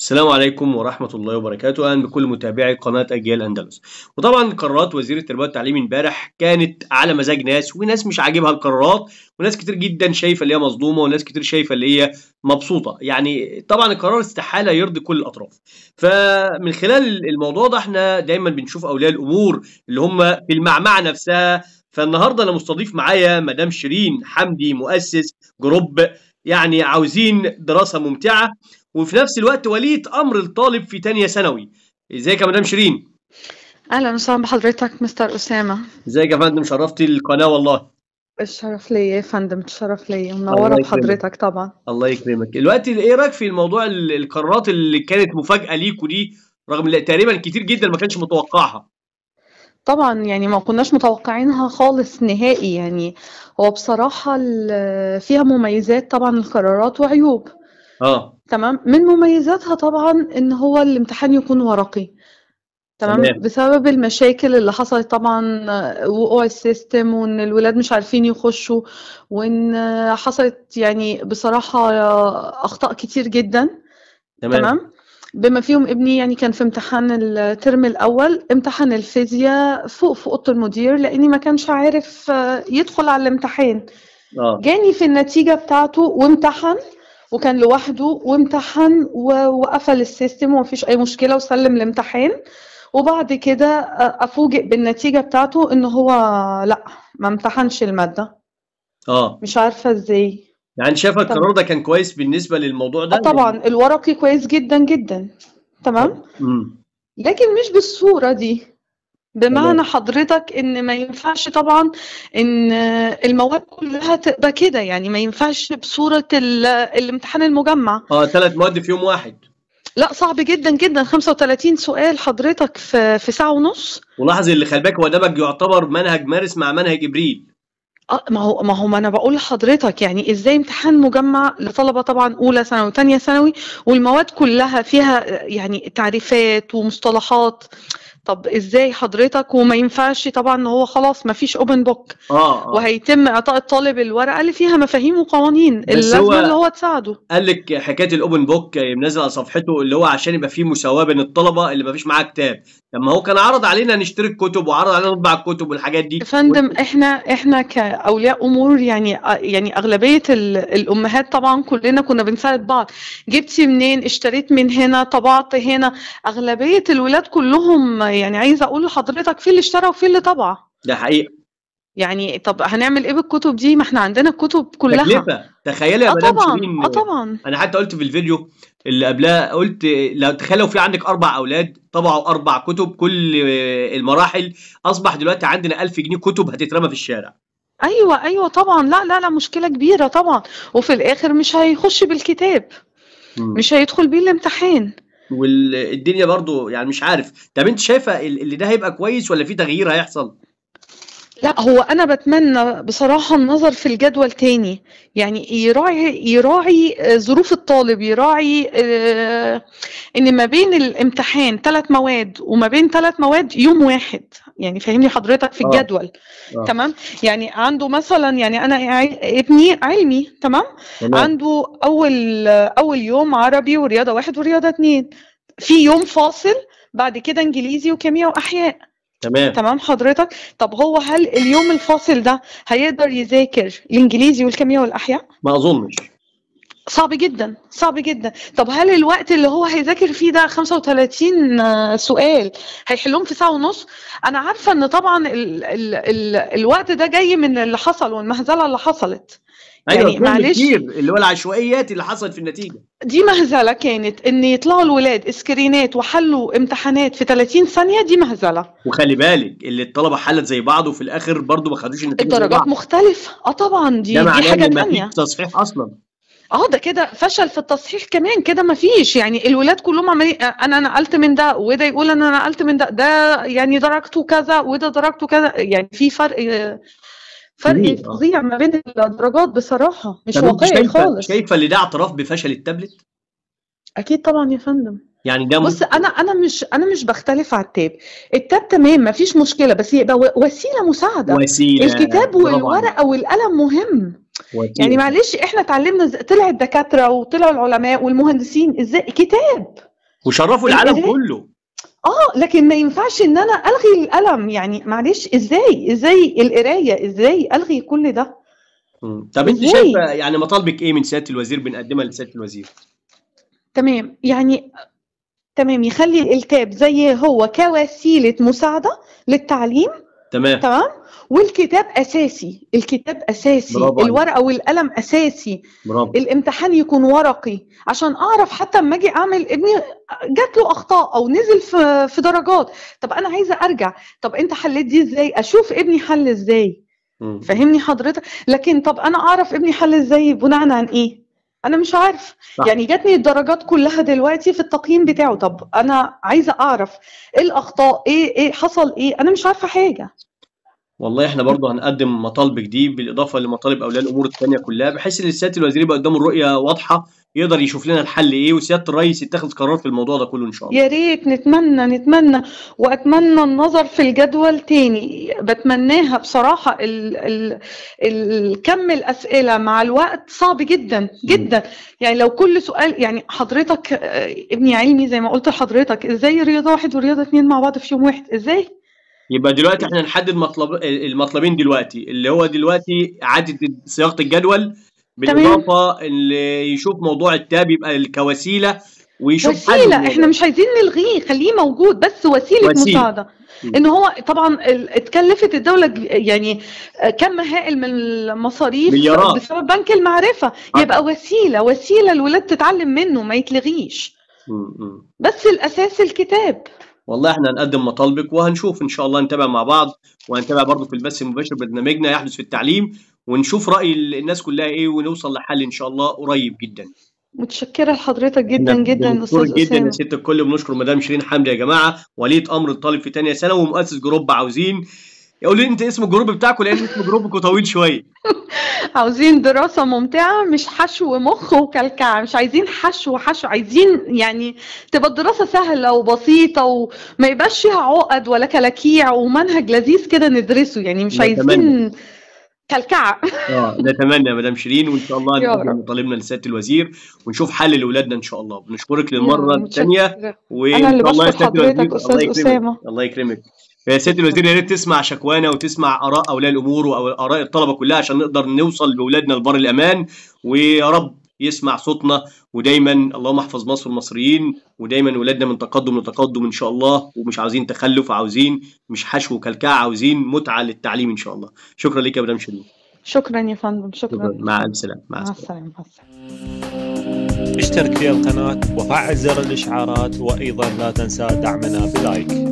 السلام عليكم ورحمة الله وبركاته أهلا بكل متابعي قناة أجيال أندلس وطبعا قرارات وزير التربية والتعليم امبارح كانت على مزاج ناس وناس مش عاجبها القرارات وناس كتير جدا شايفة اللي هي مظلومة وناس كتير شايفة اللي هي مبسوطة يعني طبعا القرار استحالة يرضي كل الأطراف فمن خلال الموضوع ده احنا دايما بنشوف أولياء الأمور اللي هم في المعمعة نفسها فالنهارده انا مستضيف معايا مدام شيرين حمدي مؤسس جروب يعني عاوزين دراسة ممتعة وفي نفس الوقت ولية امر الطالب في تانية ثانوي ازيك يا مدام شيرين اهلا وسهلا بحضرتك مستر اسامه ازيك يا فندم شرفتي القناه والله الشرف ليا يا فندم الشرف ليا منوره بحضرتك طبعا الله يكرمك دلوقتي ايه رايك في الموضوع القرارات اللي كانت مفاجاه ليكوا دي رغم اللي تقريبا كتير جدا ما كانش متوقعها طبعا يعني ما كناش متوقعينها خالص نهائي يعني هو بصراحه فيها مميزات طبعا القرارات وعيوب اه تمام من مميزاتها طبعا ان هو الامتحان يكون ورقي تمام بسبب المشاكل اللي حصلت طبعا وقوع السيستم وان الولاد مش عارفين يخشوا وان حصلت يعني بصراحه اخطاء كتير جدا تمام, تمام؟ بما فيهم ابني يعني كان في امتحان الترم الاول امتحان الفيزياء فوق في اوضه المدير لاني ما كانش عارف يدخل على الامتحان آه. جاني في النتيجه بتاعته وامتحن وكان لوحده وامتحن وقفل السيستم ومفيش اي مشكله وسلم الامتحان وبعد كده آه، افوجئ بالنتيجه بتاعته ان هو لا ما امتحنش الماده اه مش عارفه ازاي يعني شايفه القرار ده كان كويس بالنسبه للموضوع ده آه، طبعا الورقي كويس جدا جدا تمام لكن مش بالصوره دي بمعنى حضرتك ان ما ينفعش طبعا ان المواد كلها تبقى كده يعني ما ينفعش بصوره الامتحان المجمع اه ثلاث مواد في يوم واحد لا صعب جدا جدا 35 سؤال حضرتك في في ساعه ونص ولاحظ اللي خلبك بالك هو ده يعتبر منهج مارس مع منهج ابريل اه ما هو ما هو ما انا بقول لحضرتك يعني ازاي امتحان مجمع لطلبه طبعا اولى ثانوي وثانيه ثانوي والمواد كلها فيها يعني تعريفات ومصطلحات طب ازاي حضرتك وما ينفعش طبعا ان هو خلاص ما فيش اوبن بوك آه, آه. وهيتم اعطاء الطالب الورقه اللي فيها مفاهيم وقوانين اللي هو, اللي هو تساعده قال لك حكايه الاوبن بوك منزل على صفحته اللي هو عشان يبقى فيه مساواه بين الطلبه اللي ما فيش معاه كتاب طب ما هو كان عرض علينا نشتري الكتب وعرض علينا نطبع الكتب والحاجات دي فندم احنا احنا كاولياء امور يعني يعني اغلبيه الامهات طبعا كلنا كنا بنساعد بعض جبتي منين اشتريت من هنا طبعت هنا اغلبيه الولاد كلهم يعني عايزه اقول لحضرتك في اللي اشترى وفي اللي طبع ده حقيقه يعني طب هنعمل ايه بالكتب دي ما احنا عندنا الكتب كلها تكلفه تخيلي يا مدام آه طبعا شيرين اه طبعا انا حتى قلت في الفيديو اللي قبلها قلت لو تخيل لو في عندك اربع اولاد طبعوا اربع كتب كل المراحل اصبح دلوقتي عندنا 1000 جنيه كتب هتترمى في الشارع ايوه ايوه طبعا لا لا لا مشكله كبيره طبعا وفي الاخر مش هيخش بالكتاب مش هيدخل بيه الامتحان والدنيا برضو يعني مش عارف طب انت شايفه اللي ده هيبقى كويس ولا في تغيير هيحصل لا هو انا بتمنى بصراحه النظر في الجدول تاني يعني يراعي يراعي ظروف الطالب يراعي آه، ان ما بين الامتحان ثلاث مواد وما بين ثلاث مواد يوم واحد يعني فاهمني حضرتك في آه. الجدول آه. آه. تمام يعني عنده مثلا يعني انا ابني علمي تمام؟, تمام عنده اول اول يوم عربي ورياضه واحد ورياضه اتنين في يوم فاصل بعد كده انجليزي وكيمياء واحياء تمام تمام حضرتك طب هو هل اليوم الفاصل ده هيقدر يذاكر الانجليزي والكيمياء والاحياء ما اظنش صعب جدا صعب جدا طب هل الوقت اللي هو هيذاكر فيه ده 35 آه، سؤال هيحلهم في ساعه ونص انا عارفه ان طبعا ال ال ال الوقت ده جاي من اللي حصل والمهزله اللي حصلت ايوه يعني معلش كتير اللي هو العشوائيات اللي حصلت في النتيجه دي مهزله كانت ان يطلعوا الولاد سكرينات وحلوا امتحانات في 30 ثانيه دي مهزله وخلي بالك اللي الطلبه حلت زي بعض وفي الاخر برضه ما خدوش النتيجه الدرجات مختلفه اه طبعا دي دي حاجه ثانيه تصحيح اصلا اه ده كده فشل في التصحيح كمان كده ما فيش يعني الولاد كلهم عمالين انا نقلت من ده وده يقول انا نقلت من ده ده يعني درجته كذا وده درجته كذا يعني في فرق فرق فظيع ما بين الدرجات بصراحه مش واقعي خالص شايفه اللي ده اعتراف بفشل التابلت؟ اكيد طبعا يا فندم يعني ده بص انا انا مش انا مش بختلف على التاب التاب تمام ما فيش مشكله بس يبقى وسيله مساعده وسيله الكتاب والورقه والقلم مهم يعني معلش احنا اتعلمنا طلع الدكاتره وطلعوا العلماء والمهندسين ازاي كتاب وشرفوا العالم كله اه لكن ما ينفعش ان انا الغي القلم يعني معلش ازاي ازاي القرايه ازاي الغي كل ده طب انت شايفه يعني مطالبك ايه من سياده الوزير بنقدمها لسياده الوزير تمام يعني تمام يخلي الكتاب زي هو كوسيله مساعده للتعليم تمام تمام والكتاب اساسي الكتاب اساسي الورقه والقلم اساسي برافو. الامتحان يكون ورقي عشان اعرف حتى لما اجي اعمل ابني جات له اخطاء او نزل في في درجات طب انا عايزه ارجع طب انت حليت دي ازاي اشوف ابني حل ازاي فهمني حضرتك لكن طب انا اعرف ابني حل ازاي بناء عن ايه انا مش عارف صح. يعني جاتني الدرجات كلها دلوقتي في التقييم بتاعه طب انا عايزه اعرف ايه الاخطاء ايه ايه حصل ايه انا مش عارفه حاجه والله احنا برضه هنقدم مطالب جديد بالاضافه لمطالب اولياء الامور الثانيه كلها بحيث ان السياده الوزير يبقى قدامه الرؤيه واضحه يقدر يشوف لنا الحل ايه وسياده الرئيس يتخذ قرار في الموضوع ده كله ان شاء الله يا ريت نتمنى نتمنى واتمنى النظر في الجدول تاني بتمناها بصراحه ال ال ال الاسئله مع الوقت صعب جدا جدا يعني لو كل سؤال يعني حضرتك ابني علمي زي ما قلت لحضرتك ازاي رياضه واحد ورياضه اثنين مع بعض في يوم واحد ازاي يبقى دلوقتي احنا نحدد مطلب المطلبين دلوقتي اللي هو دلوقتي اعاده صياغه الجدول بالاضافه اللي يشوف موضوع التاب يبقى كوسيله ويشوف وسيله احنا مش عايزين نلغيه خليه موجود بس وسيله, وسيل. مساعده ان هو طبعا اتكلفت الدوله يعني آه، كم هائل من المصاريف مليارات. بسبب بنك المعرفه آه. يبقى وسيله وسيله الولاد تتعلم منه ما يتلغيش م -م. بس الاساس الكتاب والله احنا هنقدم مطالبك وهنشوف ان شاء الله نتابع مع بعض وهنتابع برضه في البث المباشر برنامجنا يحدث في التعليم ونشوف راي الناس كلها ايه ونوصل لحل ان شاء الله قريب جدا متشكره لحضرتك جدا جدا استاذ جدا يا ست الكل بنشكر مدام شيرين حمدي يا جماعه وليد امر الطالب في ثانيه ثانوي ومؤسس جروب عاوزين قولي لي انت اسم الجروب بتاعكم لان اسم جروبكم طويل شويه عاوزين دراسه ممتعه مش حشو مخ وكلكعه مش عايزين حشو حشو عايزين يعني تبقى الدراسه سهله وبسيطه وما يبقاش فيها عقد ولا كلاكيع ومنهج لذيذ كده ندرسه يعني مش عايزين كلكعه اه نتمنى يا مدام شيرين وان شاء الله نقدم مطالبنا لسياده الوزير ونشوف حل لاولادنا ان شاء الله بنشكرك للمره الثانيه وان شاء الله يا استاذ اسامه الله يكرمك يا سياده الوزير يا ريت تسمع شكوانا وتسمع اراء اولياء الامور واراء الطلبه كلها عشان نقدر نوصل باولادنا لبر الامان ويا رب يسمع صوتنا ودايما اللهم احفظ مصر والمصريين ودايما ولادنا من تقدم لتقدم ان شاء الله ومش عاوزين تخلف عاوزين مش حشو كلكعه عاوزين متعه للتعليم ان شاء الله شكرا لك يا مدام شيرين شكرا يا فندم شكرا, مع السلامه مع السلامه اشترك في القناه وفعل زر الاشعارات وايضا لا تنسى دعمنا بلايك